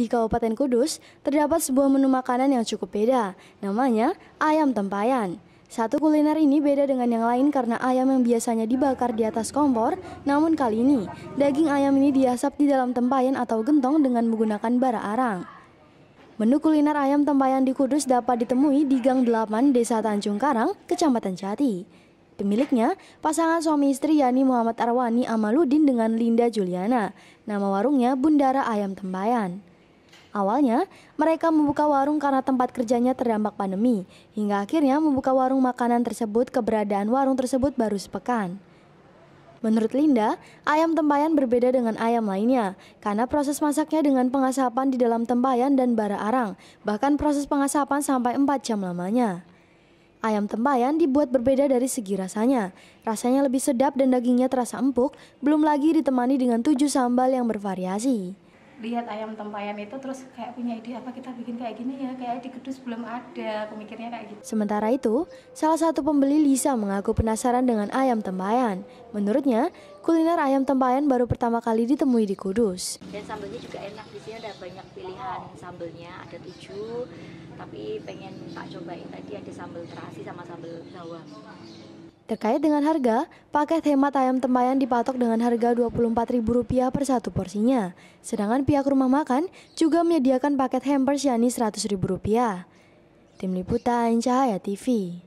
Di Kabupaten Kudus, terdapat sebuah menu makanan yang cukup beda, namanya ayam tempayan. Satu kuliner ini beda dengan yang lain karena ayam yang biasanya dibakar di atas kompor, namun kali ini daging ayam ini diasap di dalam tempayan atau gentong dengan menggunakan bara arang. Menu kuliner ayam tempayan di Kudus dapat ditemui di Gang 8 Desa Tanjung Karang, Kecamatan Jati. Pemiliknya, pasangan suami istri Yani Muhammad Arwani Amaludin dengan Linda Juliana. Nama warungnya Bundara Ayam Tempayan. Awalnya, mereka membuka warung karena tempat kerjanya terdampak pandemi, hingga akhirnya membuka warung makanan tersebut keberadaan warung tersebut baru sepekan. Menurut Linda, ayam tempayan berbeda dengan ayam lainnya, karena proses masaknya dengan pengasapan di dalam tempayan dan bara arang, bahkan proses pengasapan sampai 4 jam lamanya. Ayam tempayan dibuat berbeda dari segi rasanya. Rasanya lebih sedap dan dagingnya terasa empuk, belum lagi ditemani dengan tujuh sambal yang bervariasi lihat ayam tempayan itu terus kayak punya ide apa kita bikin kayak gini ya kayak di Kudus belum ada pemikirnya kayak gitu. Sementara itu, salah satu pembeli Lisa mengaku penasaran dengan ayam tempayan. Menurutnya, kuliner ayam tempayan baru pertama kali ditemui di Kudus. Dan sambelnya juga enak di sini ada banyak pilihan sambelnya ada tujuh tapi pengen tak cobain tadi ada sambal terasi sama sambal bawang Terkait dengan harga, paket hemat ayam tembayan dipatok dengan harga Rp24.000 per satu porsinya. Sedangkan pihak rumah makan juga menyediakan paket hampers yakni Rp100.000. Tim Liputan Cahaya TV